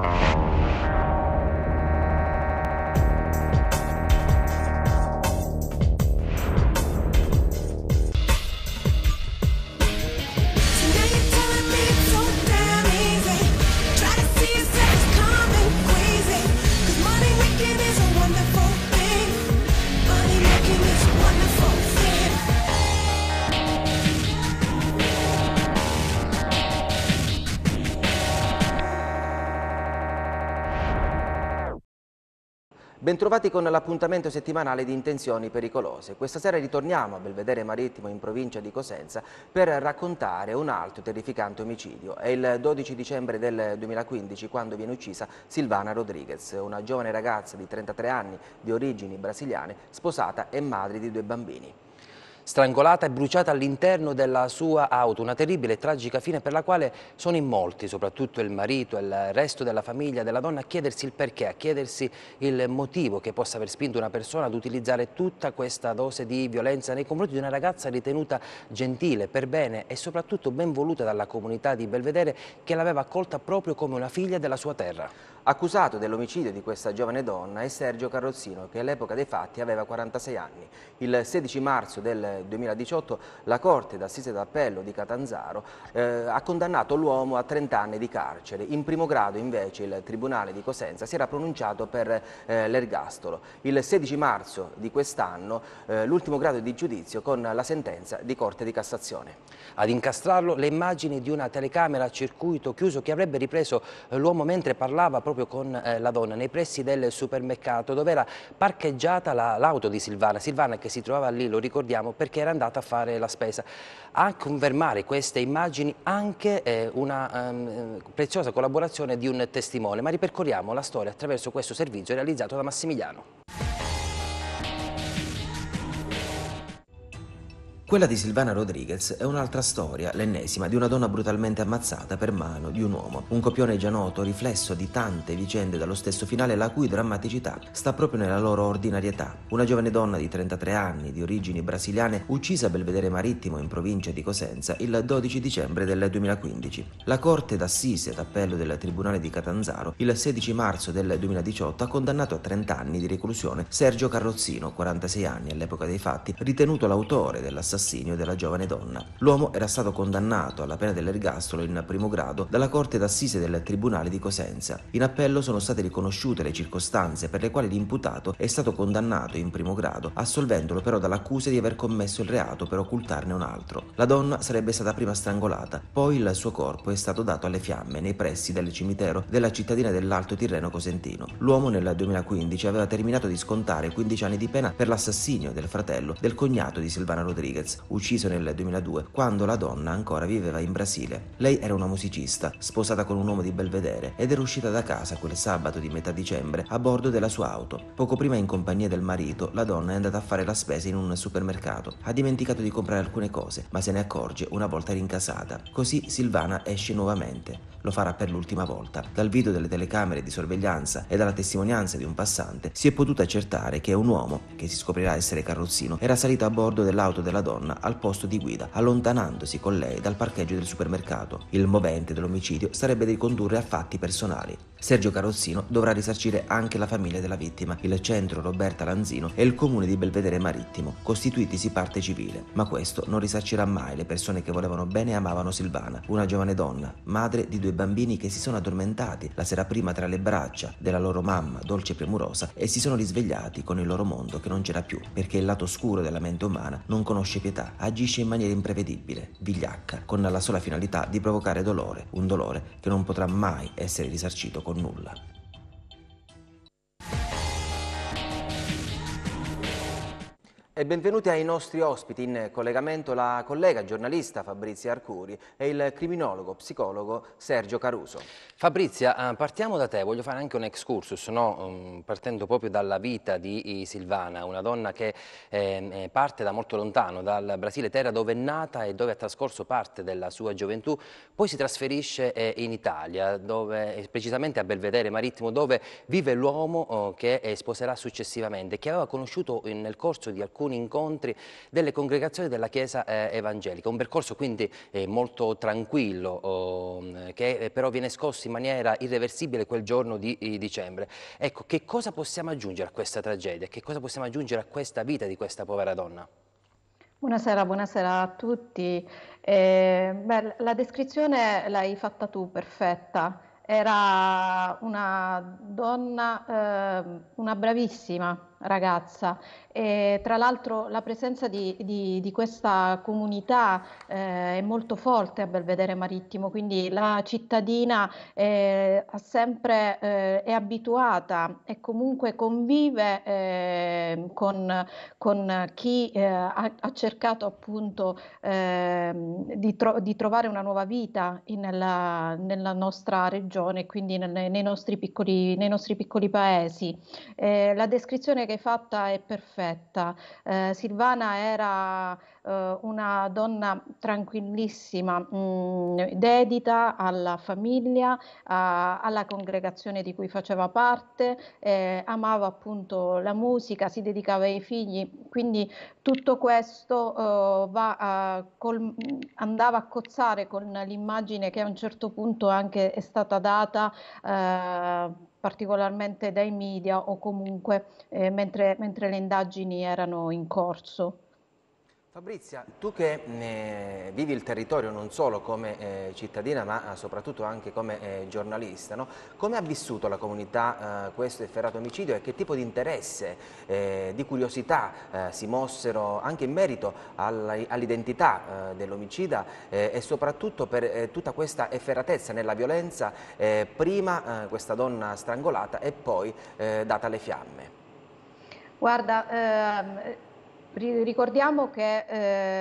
Oh. Bentrovati con l'appuntamento settimanale di Intenzioni Pericolose. Questa sera ritorniamo a Belvedere Marittimo in provincia di Cosenza per raccontare un altro terrificante omicidio. È il 12 dicembre del 2015 quando viene uccisa Silvana Rodriguez, una giovane ragazza di 33 anni di origini brasiliane, sposata e madre di due bambini strangolata e bruciata all'interno della sua auto, una terribile e tragica fine per la quale sono in molti, soprattutto il marito e il resto della famiglia della donna, a chiedersi il perché, a chiedersi il motivo che possa aver spinto una persona ad utilizzare tutta questa dose di violenza nei confronti di una ragazza ritenuta gentile, per bene e soprattutto ben voluta dalla comunità di Belvedere che l'aveva accolta proprio come una figlia della sua terra. Accusato dell'omicidio di questa giovane donna è Sergio Carrozzino, che all'epoca dei fatti aveva 46 anni. Il 16 marzo del 2018 la Corte d'Assise d'Appello di Catanzaro eh, ha condannato l'uomo a 30 anni di carcere. In primo grado invece il Tribunale di Cosenza si era pronunciato per eh, l'ergastolo. Il 16 marzo di quest'anno eh, l'ultimo grado di giudizio con la sentenza di Corte di Cassazione. Ad incastrarlo le immagini di una telecamera a circuito chiuso che avrebbe ripreso eh, l'uomo mentre parlava proprio proprio con eh, la donna nei pressi del supermercato dove era parcheggiata l'auto la, di Silvana. Silvana che si trovava lì, lo ricordiamo, perché era andata a fare la spesa. A confermare queste immagini anche eh, una ehm, eh, preziosa collaborazione di un testimone, ma ripercorriamo la storia attraverso questo servizio realizzato da Massimiliano. Quella di Silvana Rodriguez è un'altra storia, l'ennesima, di una donna brutalmente ammazzata per mano di un uomo. Un copione già noto, riflesso di tante vicende dallo stesso finale, la cui drammaticità sta proprio nella loro ordinarietà. Una giovane donna di 33 anni, di origini brasiliane, uccisa a Belvedere Marittimo in provincia di Cosenza il 12 dicembre del 2015. La Corte d'Assise d'Appello del Tribunale di Catanzaro, il 16 marzo del 2018, ha condannato a 30 anni di reclusione Sergio Carrozzino, 46 anni all'epoca dei fatti, ritenuto l'autore dell'assassinio l'assassinio della giovane donna. L'uomo era stato condannato alla pena dell'ergastolo in primo grado dalla Corte d'Assise del Tribunale di Cosenza. In appello sono state riconosciute le circostanze per le quali l'imputato è stato condannato in primo grado, assolvendolo però dall'accusa di aver commesso il reato per occultarne un altro. La donna sarebbe stata prima strangolata, poi il suo corpo è stato dato alle fiamme nei pressi del cimitero della cittadina dell'Alto Tirreno Cosentino. L'uomo nel 2015 aveva terminato di scontare 15 anni di pena per l'assassinio del fratello del cognato di Silvana Rodriguez Mendes, ucciso nel 2002, quando la donna ancora viveva in Brasile. Lei era una musicista, sposata con un uomo di Belvedere, ed era uscita da casa quel sabato di metà dicembre a bordo della sua auto. Poco prima, in compagnia del marito, la donna è andata a fare la spesa in un supermercato. Ha dimenticato di comprare alcune cose, ma se ne accorge una volta rincasata. Così Silvana esce nuovamente. Lo farà per l'ultima volta. Dal video delle telecamere di sorveglianza e dalla testimonianza di un passante si è potuto accertare che un uomo, che si scoprirà essere carrozzino, era salito a bordo dell'auto della donna donna al posto di guida, allontanandosi con lei dal parcheggio del supermercato. Il movente dell'omicidio sarebbe di condurre a fatti personali. Sergio Carrozzino dovrà risarcire anche la famiglia della vittima, il centro Roberta Lanzino e il comune di Belvedere Marittimo, costituitisi parte civile. Ma questo non risarcirà mai le persone che volevano bene e amavano Silvana, una giovane donna, madre di due bambini che si sono addormentati la sera prima tra le braccia della loro mamma, dolce e premurosa, e si sono risvegliati con il loro mondo che non c'era più, perché il lato oscuro della mente umana non conosce più proprietà, agisce in maniera imprevedibile, vigliacca, con la sola finalità di provocare dolore, un dolore che non potrà mai essere risarcito con nulla. E benvenuti ai nostri ospiti in collegamento la collega giornalista Fabrizia Arcuri e il criminologo psicologo Sergio Caruso. Fabrizia, eh, partiamo da te, voglio fare anche un excursus, no? Mm, partendo proprio dalla vita di eh, Silvana, una donna che ehm, eh, parte da molto lontano, dal Brasile, terra dove è nata e dove ha trascorso parte della sua gioventù, poi si trasferisce eh, in Italia, dove, precisamente a Belvedere Marittimo, dove vive l'uomo oh, che sposerà successivamente, che aveva conosciuto nel corso di alcuni alcuni incontri delle congregazioni della Chiesa eh, evangelica. Un percorso quindi eh, molto tranquillo oh, eh, che eh, però viene scosso in maniera irreversibile quel giorno di, di eh, dicembre. Ecco, che cosa possiamo aggiungere a questa tragedia? Che cosa possiamo aggiungere a questa vita di questa povera donna? Buonasera, buonasera a tutti. Eh, beh, la descrizione l'hai fatta tu, perfetta era una donna, eh, una bravissima ragazza e, tra l'altro la presenza di, di, di questa comunità eh, è molto forte a Belvedere Marittimo, quindi la cittadina eh, sempre, eh, è abituata e comunque convive ehm, con, con, chi eh, ha, ha, cercato appunto ehm, di, tro- di, trovare una nuova vita nella, nella nostra regione, quindi nel, nei, nostri piccoli, nei, nostri piccoli, paesi. Eh, la descrizione che hai fatta è perfetta perfetta. Eh, Silvana era eh, una donna tranquillissima, mh, mm, dedita alla famiglia, a, alla congregazione di cui faceva parte, eh, amava appunto la musica, si dedicava ai figli, quindi tutto questo eh, va a col, andava a cozzare con l'immagine che a un certo punto anche è stata data eh, particolarmente dai media o comunque eh, mentre, mentre le indagini erano in corso. Fabrizia, tu che eh, vivi il territorio non solo come eh, cittadina ma eh, soprattutto anche come eh, giornalista, no? come ha vissuto la comunità eh, questo efferato omicidio e che tipo di interesse, eh, di curiosità si mossero anche in merito all'identità all dell'omicida e soprattutto per tutta questa efferatezza nella violenza, prima questa donna strangolata e poi data alle fiamme? Guarda, ehm Ricordiamo che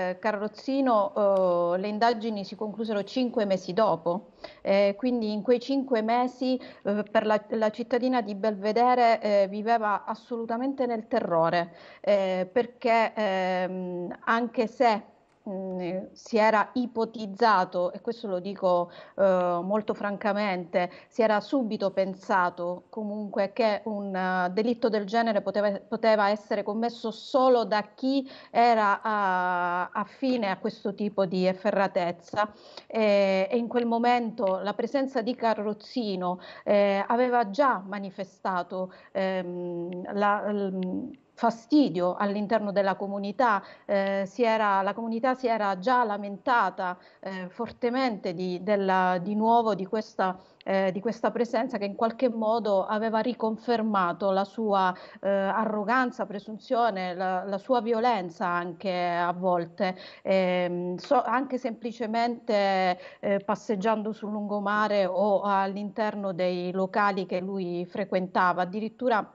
eh, Carrozzino eh, le indagini si conclusero cinque mesi dopo, eh, quindi in quei cinque mesi eh, per la, la, cittadina di Belvedere eh, viveva assolutamente nel terrore, eh, perché ehm, anche se eh, si era ipotizzato, e questo lo dico eh, molto francamente, si era subito pensato comunque che un uh, delitto del genere poteva, poteva, essere commesso solo da chi era a, affine a questo tipo di efferratezza e, e in quel momento la presenza di Carrozzino eh, aveva già manifestato ehm, la, l, fastidio all'interno della comunità, eh, era, la comunità si era già lamentata eh, fortemente di, della, di, nuovo di questa, eh, di questa, presenza che in qualche modo aveva riconfermato la sua eh, arroganza, presunzione, la, la, sua violenza anche a volte, ehm, so, anche semplicemente eh, passeggiando sul lungomare o all'interno dei locali che lui frequentava, addirittura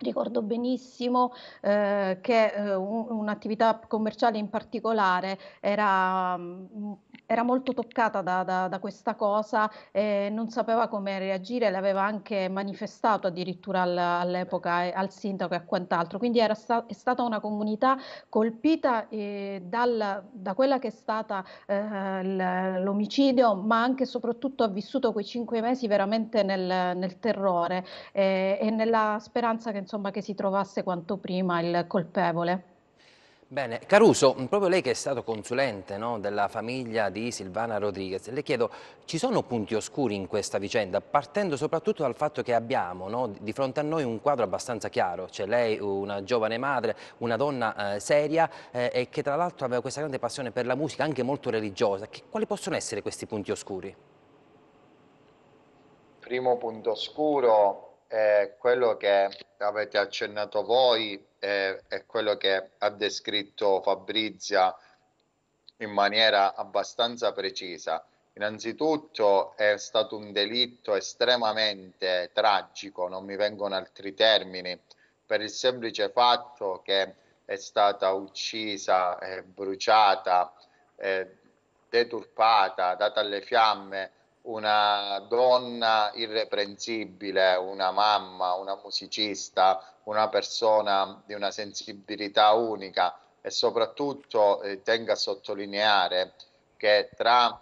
Ricordo benissimo eh, che eh, un, un'attività commerciale in particolare era mh, mm, era molto toccata da, da, da questa cosa e non sapeva come reagire, l'aveva anche manifestato addirittura al, all'epoca eh, al sindaco e a quant'altro. Quindi sta, è stata una comunità colpita eh, dal, da quella che è stata eh, l'omicidio, ma anche e soprattutto ha vissuto quei cinque mesi veramente nel, nel terrore eh, e nella speranza che, insomma, che si trovasse quanto prima il colpevole. Bene, Caruso, mm, proprio lei che è stato consulente no, della famiglia di Silvana Rodriguez, le chiedo, ci sono punti oscuri in questa vicenda, partendo soprattutto dal fatto che abbiamo no, di fronte a noi un quadro abbastanza chiaro, cioè lei una giovane madre, una donna eh, seria eh, e che tra l'altro aveva questa grande passione per la musica, anche molto religiosa, che, quali possono essere questi punti oscuri? Primo punto oscuro, eh, quello che avete accennato voi eh, è quello che ha descritto Fabrizia in maniera abbastanza precisa. Innanzitutto è stato un delitto estremamente tragico, non mi vengono altri termini, per il semplice fatto che è stata uccisa, eh, bruciata, eh, deturpata, data alle fiamme una donna irreprensibile, una mamma, una musicista, una persona di una sensibilità unica e soprattutto eh, tengo a sottolineare che tra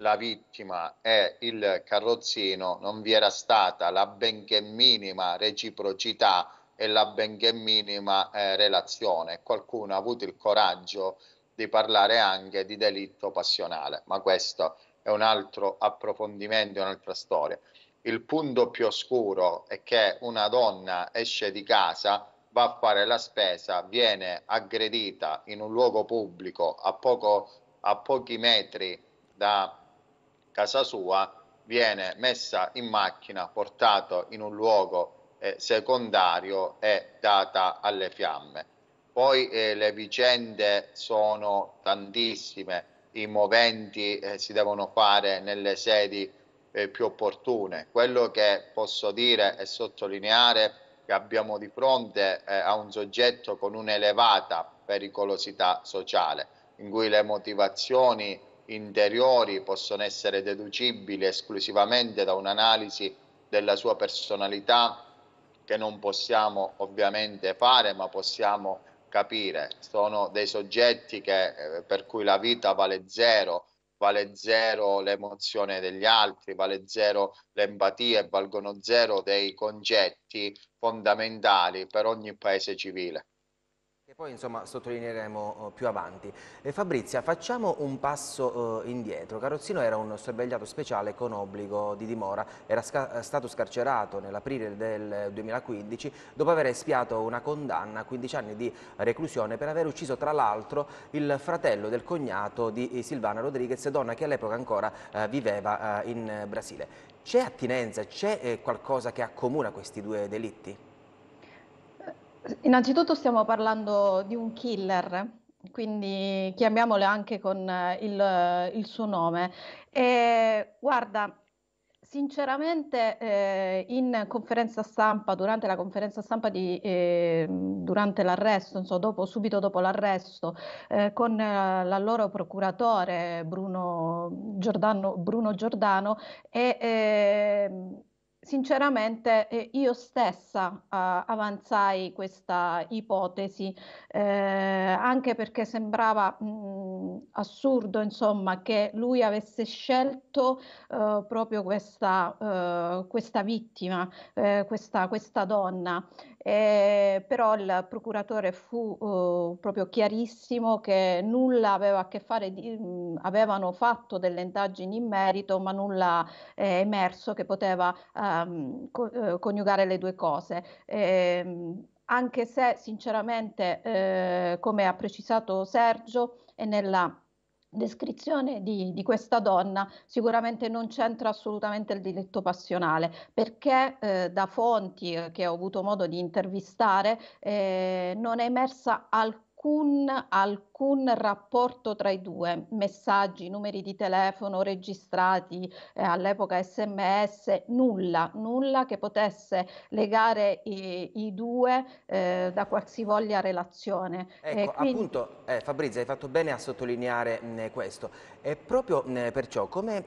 la vittima e il carrozzino non vi era stata la benché minima reciprocità e la benché minima eh, relazione. Qualcuno ha avuto il coraggio di parlare anche di delitto passionale, ma questo è un altro approfondimento, è un'altra storia. Il punto più oscuro è che una donna esce di casa, va a fare la spesa, viene aggredita in un luogo pubblico a, poco, a pochi metri da casa sua, viene messa in macchina, portata in un luogo eh, secondario e data alle fiamme. Poi eh, le vicende sono tantissime, i moventi eh, si devono fare nelle sedi eh, più opportune. Quello che posso dire e sottolineare che abbiamo di fronte eh, a un soggetto con un'elevata pericolosità sociale, in cui le motivazioni interiori possono essere deducibili esclusivamente da un'analisi della sua personalità che non possiamo ovviamente fare, ma possiamo capire, sono dei soggetti che, eh, per cui la vita vale zero, vale zero l'emozione degli altri, vale zero l'empatia e valgono zero dei concetti fondamentali per ogni paese civile poi insomma sottolineeremo eh, più avanti. Eh, Fabrizia, facciamo un passo eh, indietro. Carozzino era un sorvegliato speciale con obbligo di dimora, era sca eh, stato scarcerato nell'aprile del 2015 dopo aver espiato una condanna a 15 anni di reclusione per aver ucciso tra l'altro il fratello del cognato di Silvana Rodriguez, donna che all'epoca ancora eh, viveva in Brasile. C'è attinenza, c'è qualcosa che accomuna questi due delitti? Innanzitutto stiamo parlando di un killer, quindi chiamiamolo anche con eh, il, il suo nome. E, guarda, Sinceramente, eh, in conferenza stampa, durante la conferenza stampa di, eh, durante l'arresto, insomma, dopo, subito dopo l'arresto, eh, con eh, l'allora procuratore Bruno Giordano, Bruno Giordano e ehm, sinceramente eh, io stessa eh, avanzai questa ipotesi eh, anche perché sembrava mh, mm, assurdo insomma che lui avesse scelto eh, proprio questa, eh, questa vittima eh, questa, questa, donna eh, però il procuratore fu proprio chiarissimo che nulla aveva a che fare di, mh, mm, avevano fatto delle indagini in merito ma nulla è emerso che poteva eh, Ehm, co- eh, coniugare le due cose. Eh, anche se sinceramente, eh, come ha precisato Sergio, e nella descrizione di, di, questa donna sicuramente non c'entra assolutamente il diletto passionale perché eh, da fonti eh, che ho avuto modo di intervistare eh, non è emersa alcun, alcun alcun rapporto tra i due, messaggi, numeri di telefono registrati, eh, all'epoca sms, nulla, nulla che potesse legare i, i due eh, da qualsivoglia relazione. Ecco, quindi... appunto eh, Fabrizio hai fatto bene a sottolineare mh, questo e proprio mh, perciò come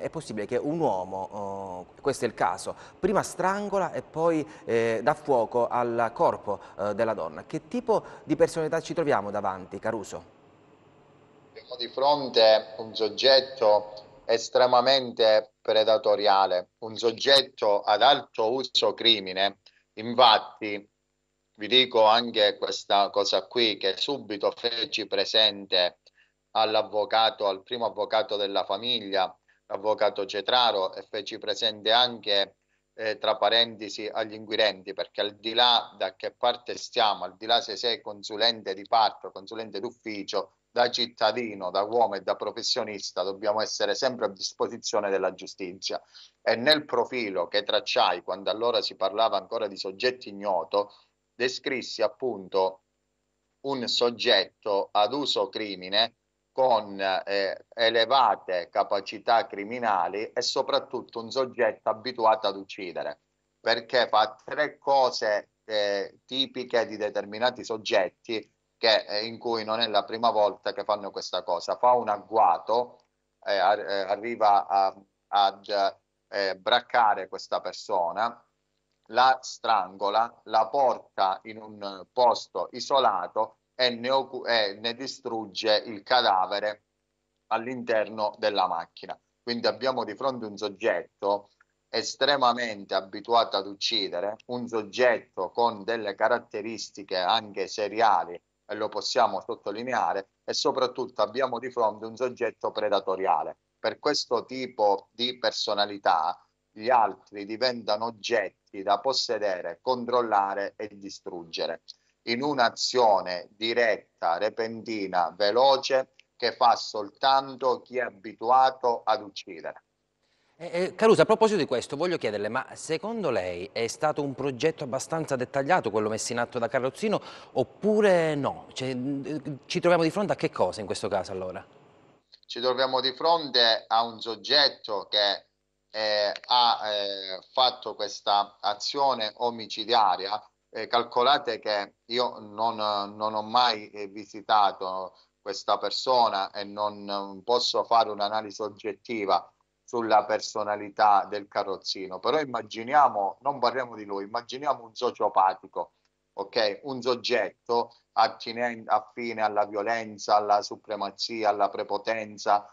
è possibile che un uomo, oh, questo è il caso, prima strangola e poi eh, dà fuoco al corpo eh, della donna? Che tipo di personalità ci troviamo davanti, Caruso? deluso? Siamo di fronte a un soggetto estremamente predatoriale, un soggetto ad alto uso crimine. Infatti, vi dico anche questa cosa qui che subito feci presente all'avvocato, al primo avvocato della famiglia, l'avvocato Cetraro, e feci presente anche eh, tra parentesi agli inquirenti, perché al di là da che parte stiamo, al di là se sei consulente di parco, consulente d'ufficio, da cittadino, da uomo e da professionista, dobbiamo essere sempre a disposizione della giustizia. E nel profilo che tracciai, quando allora si parlava ancora di soggetti ignoto, descrissi appunto un soggetto ad uso crimine con eh, elevate capacità criminali e soprattutto un soggetto abituato ad uccidere, perché fa tre cose eh, tipiche di determinati soggetti che, eh, in cui non è la prima volta che fanno questa cosa. Fa un agguato, eh, eh, arriva a, ad eh, braccare questa persona, la strangola, la porta in un posto isolato e ne, e ne distrugge il cadavere all'interno della macchina. Quindi abbiamo di fronte un soggetto estremamente abituato ad uccidere, un soggetto con delle caratteristiche anche seriali, e lo possiamo sottolineare, e soprattutto abbiamo di fronte un soggetto predatoriale. Per questo tipo di personalità gli altri diventano oggetti da possedere, controllare e distruggere in un'azione diretta, repentina, veloce che fa soltanto chi è abituato ad uccidere. Eh, eh, Caruso, a proposito di questo, voglio chiederle, ma secondo lei è stato un progetto abbastanza dettagliato quello messo in atto da Carrozzino oppure no? Cioè, ci troviamo di fronte a che cosa in questo caso allora? Ci troviamo di fronte a un soggetto che eh, ha eh, fatto questa azione omicidiaria eh, calcolate che io non, non, ho mai eh, visitato questa persona e non posso fare un'analisi oggettiva sulla personalità del carrozzino, però immaginiamo, non parliamo di lui, immaginiamo un sociopatico, ok? Un soggetto affine alla violenza, alla supremazia, alla prepotenza,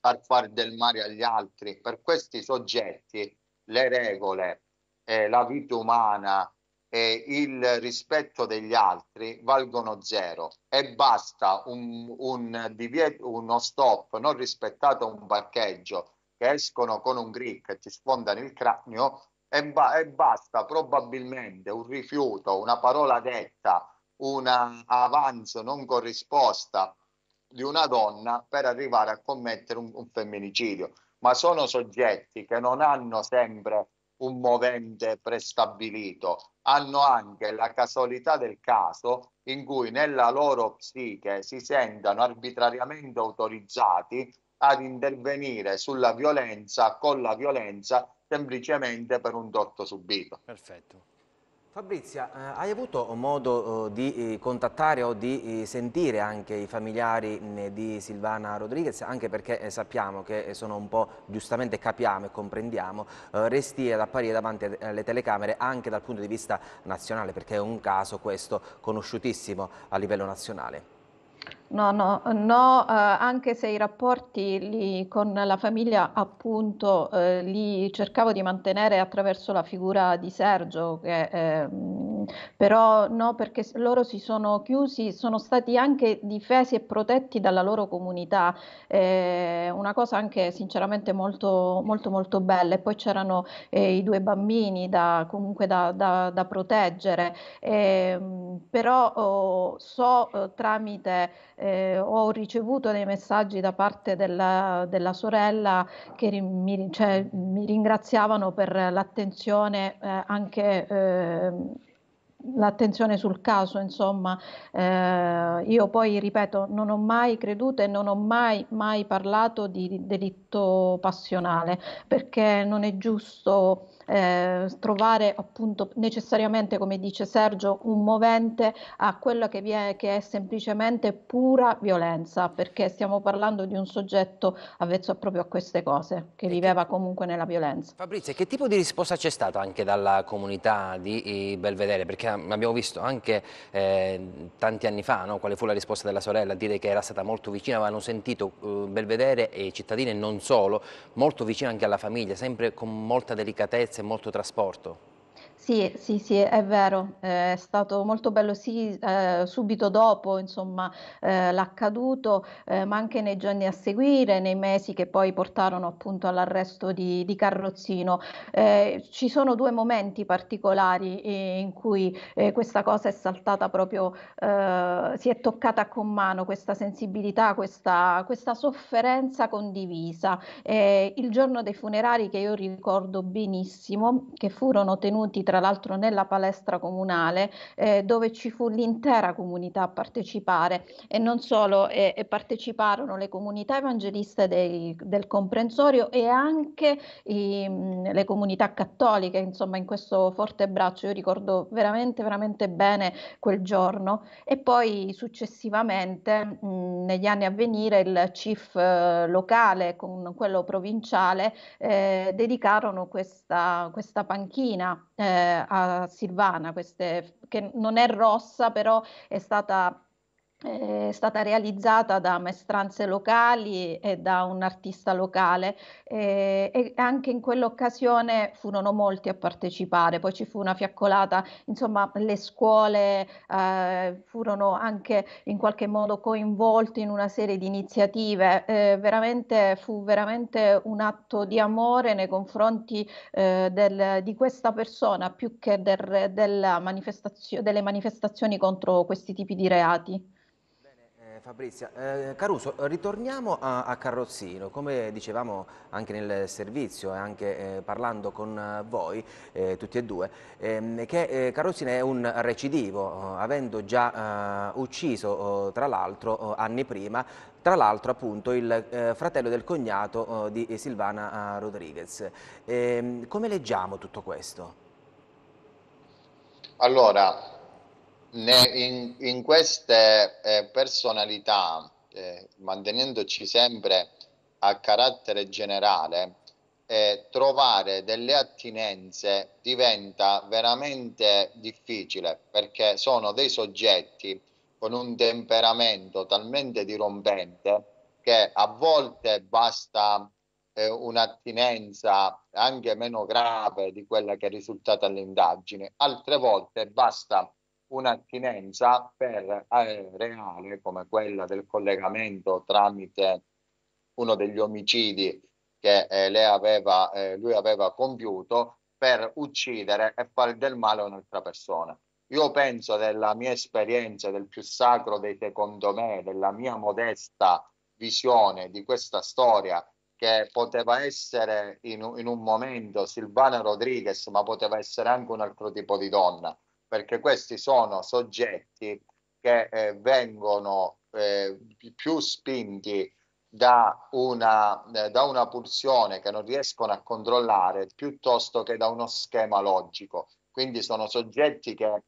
al fare del male agli altri. Per questi soggetti le regole, eh, la vita umana, eh, il rispetto degli altri valgono zero e basta un, un divieto, uno stop non rispettato un parcheggio che escono con un grick e ci sfondano il cranio e, ba- e basta probabilmente un rifiuto, una parola detta, un avanzo non corrisposta di una donna per arrivare a commettere un, un femminicidio. Ma sono soggetti che non hanno sempre un movente prestabilito, hanno anche la casualità del caso in cui nella loro psiche si sentano arbitrariamente autorizzati ad intervenire sulla violenza con la violenza semplicemente per un torto subito. Perfetto. Fabrizia, eh, hai avuto modo eh, di eh, contattare o di sentire anche i familiari di Silvana Rodriguez, anche perché sappiamo che sono un po', giustamente capiamo e comprendiamo, resti ad apparire davanti alle telecamere anche dal punto di vista nazionale, perché è un caso questo conosciutissimo a livello nazionale. No, no, no, eh, anche se i rapporti li, con la famiglia appunto eh, li cercavo di mantenere attraverso la figura di Sergio che eh, però no perché loro si sono chiusi, sono stati anche difesi e protetti dalla loro comunità, eh, una cosa anche sinceramente molto molto, molto bella e poi c'erano eh, i due bambini da, comunque da, da, da proteggere, eh, però oh, so oh, tramite, eh, ho ricevuto dei messaggi da parte della, della sorella che ri, mi, cioè, mi, ringraziavano per l'attenzione eh, anche ehm, l'attenzione sul caso, insomma, eh, io poi ripeto, non ho mai creduto e non ho mai, mai parlato di delitto passionale, perché non è giusto eh, trovare appunto necessariamente, come dice Sergio, un movente a quello che, viene, che è semplicemente pura violenza, perché stiamo parlando di un soggetto avvezzo proprio a queste cose, che viveva comunque nella violenza. Fabrizio, che tipo di risposta c'è stata anche dalla comunità di eh, Belvedere? Perché ah, abbiamo visto anche eh, tanti anni fa no? quale fu la risposta della sorella a dire che era stata molto vicina, avevano sentito eh, Belvedere e i cittadini e non solo, molto vicino anche alla famiglia, sempre con molta delicatezza sicurezza e molto trasporto. Sì, sì, sì, è vero, eh, è stato molto bello sì, eh, subito dopo, insomma, eh, l'accaduto, eh, ma anche nei giorni a seguire, nei mesi che poi portarono appunto all'arresto di, di Carrozzino. Eh, ci sono due momenti particolari eh, in cui questa cosa è saltata proprio, si è toccata con mano questa sensibilità, questa, questa sofferenza condivisa. il giorno dei funerali che io ricordo benissimo, che furono tenuti tra tra l'altro nella palestra comunale eh, dove ci fu l'intera comunità a partecipare e non solo, eh, e parteciparono le comunità evangeliste dei, del comprensorio e anche i, mm, le comunità cattoliche, insomma in questo forte braccio, io ricordo veramente veramente bene quel giorno e poi successivamente mh, mm, negli anni a venire il CIF eh, locale con quello provinciale eh, dedicarono questa, questa panchina eh, eh, a Silvana, queste, che non è rossa però è stata è stata realizzata da maestranze locali e da un artista locale e, anche in quell'occasione furono molti a partecipare, poi ci fu una fiaccolata, insomma le scuole eh, furono anche in qualche modo coinvolte in una serie di iniziative, eh, veramente, fu veramente un atto di amore nei confronti eh, del, di questa persona più che del, manifestazio, delle manifestazioni contro questi tipi di reati. Fabrizia. Eh, Caruso, ritorniamo a, a, Carrozzino. Come dicevamo anche nel servizio e anche eh, parlando con eh, voi, eh, tutti e due, ehm, che eh, Carrozzino è un recidivo, eh, avendo già ucciso, tra l'altro, anni prima, tra l'altro appunto il fratello del cognato di Silvana Rodriguez. Ehm, come leggiamo tutto questo? Allora, in, in, queste eh, personalità, eh, mantenendoci sempre a carattere generale, eh, trovare delle attinenze diventa veramente difficile perché sono dei soggetti con un temperamento talmente dirompente che a volte basta eh, un'attinenza anche meno grave di quella che è risultata all'indagine, altre volte basta un'attinenza per eh, reale come quella del collegamento tramite uno degli omicidi che eh, aveva, eh, lui aveva compiuto per uccidere e fare del male a un'altra persona. Io penso della mia esperienza, del più sacro dei secondo me, della mia modesta visione di questa storia che poteva essere in, in un momento Silvana Rodriguez, ma poteva essere anche un altro tipo di donna perché questi sono soggetti che eh, vengono eh, più spinti da una, eh, da una pulsione che non riescono a controllare piuttosto che da uno schema logico. Quindi sono soggetti che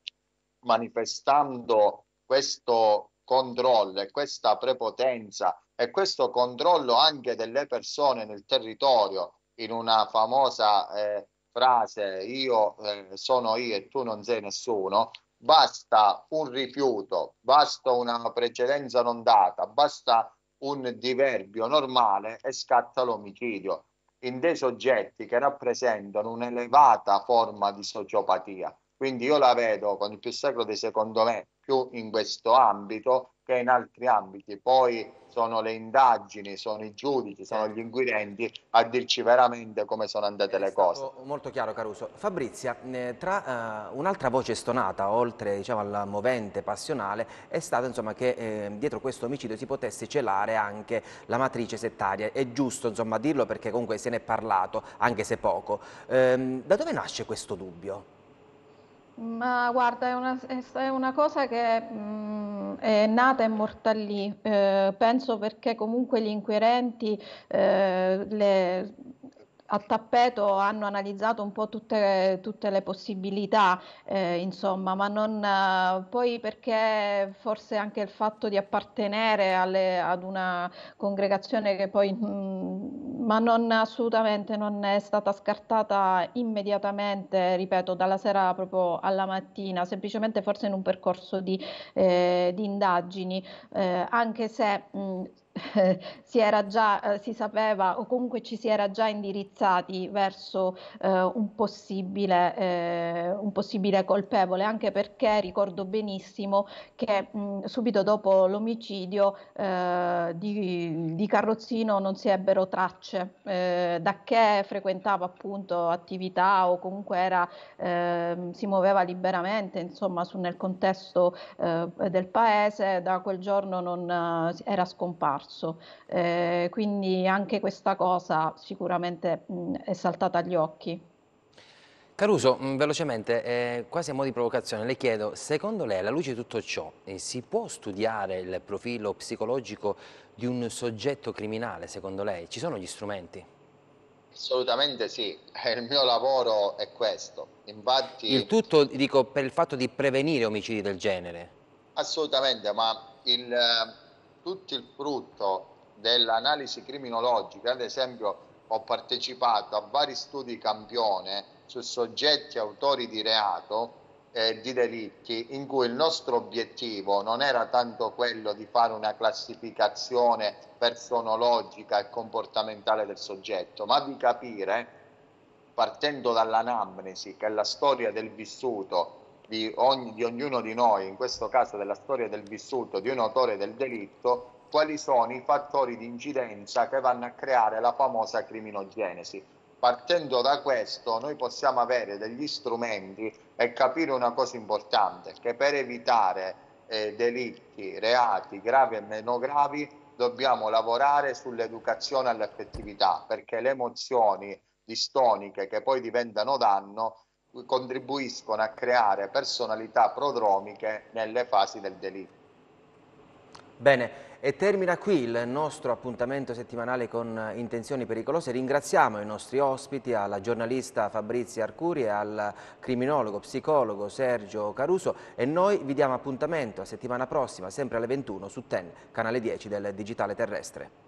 manifestando questo controllo e questa prepotenza e questo controllo anche delle persone nel territorio in una famosa eh, frase io eh, sono io e tu non sei nessuno, basta un rifiuto, basta una precedenza non data, basta un diverbio normale e scatta l'omicidio in dei soggetti che rappresentano un'elevata forma di sociopatia. Quindi io la vedo con il più sacro dei secondo me più in questo ambito che in altri ambiti. Poi sono le indagini, sono i giudici, sono gli inquirenti a dirci veramente come sono andate È le cose. Molto chiaro Caruso. Fabrizia, eh, tra uh, un'altra voce stonata, oltre diciamo, al movente passionale, è stato insomma, che eh, dietro questo omicidio si potesse celare anche la matrice settaria. È giusto insomma, dirlo perché comunque se ne è parlato, anche se poco. Ehm, da dove nasce questo dubbio? Ma guarda, è una, è una cosa che mh, mm, è nata e morta lì, eh, penso perché comunque gli inquirenti eh, le a tappeto hanno analizzato un po' tutte, tutte le possibilità, eh, insomma, ma non eh, poi perché forse anche il fatto di appartenere alle, ad una congregazione che poi, mh, mm, ma non assolutamente non è stata scartata immediatamente, ripeto, dalla sera proprio alla mattina, semplicemente forse in un percorso di, eh, di indagini, eh, anche se mh, mm, eh, si, era già, eh, si sapeva o comunque ci si era già indirizzati verso eh, un, possibile, eh, un possibile colpevole, anche perché ricordo benissimo che mh, mm, subito dopo l'omicidio eh, di, di, Carrozzino non si ebbero tracce, eh, da che frequentava appunto attività o comunque era, ehm, si muoveva liberamente insomma, su, nel contesto del paese, da quel giorno non era scomparso comparso. Eh, quindi anche questa cosa sicuramente mh, mm, è saltata agli occhi. Caruso, mm, velocemente, eh, quasi a modo di provocazione, le chiedo, secondo lei, alla luce di tutto ciò, eh, si può studiare il profilo psicologico di un soggetto criminale, secondo lei? Ci sono gli strumenti? Assolutamente sì, il mio lavoro è questo. Infatti, il tutto, dico, per il fatto di prevenire omicidi del genere? Assolutamente, ma il, eh, tutto il frutto dell'analisi criminologica, ad esempio ho partecipato a vari studi campione su soggetti autori di reato eh, di delitti in cui il nostro obiettivo non era tanto quello di fare una classificazione personologica e comportamentale del soggetto, ma di capire, partendo dall'anamnesi, che è la storia del vissuto di, ogni, di ognuno di noi, in questo caso della storia del vissuto di un autore del delitto, quali sono i fattori di incidenza che vanno a creare la famosa criminogenesi. Partendo da questo noi possiamo avere degli strumenti e capire una cosa importante, che per evitare eh, delitti, reati gravi e meno gravi, dobbiamo lavorare sull'educazione all'affettività, perché le emozioni distoniche che poi diventano danno contribuiscono a creare personalità prodromiche nelle fasi del delitto. Bene, e termina qui il nostro appuntamento settimanale con intenzioni pericolose. Ringraziamo i nostri ospiti, alla giornalista Fabrizia Arcuri e al criminologo, psicologo Sergio Caruso e noi vi diamo appuntamento a settimana prossima, sempre alle 21 su TEN, canale 10 del Digitale Terrestre.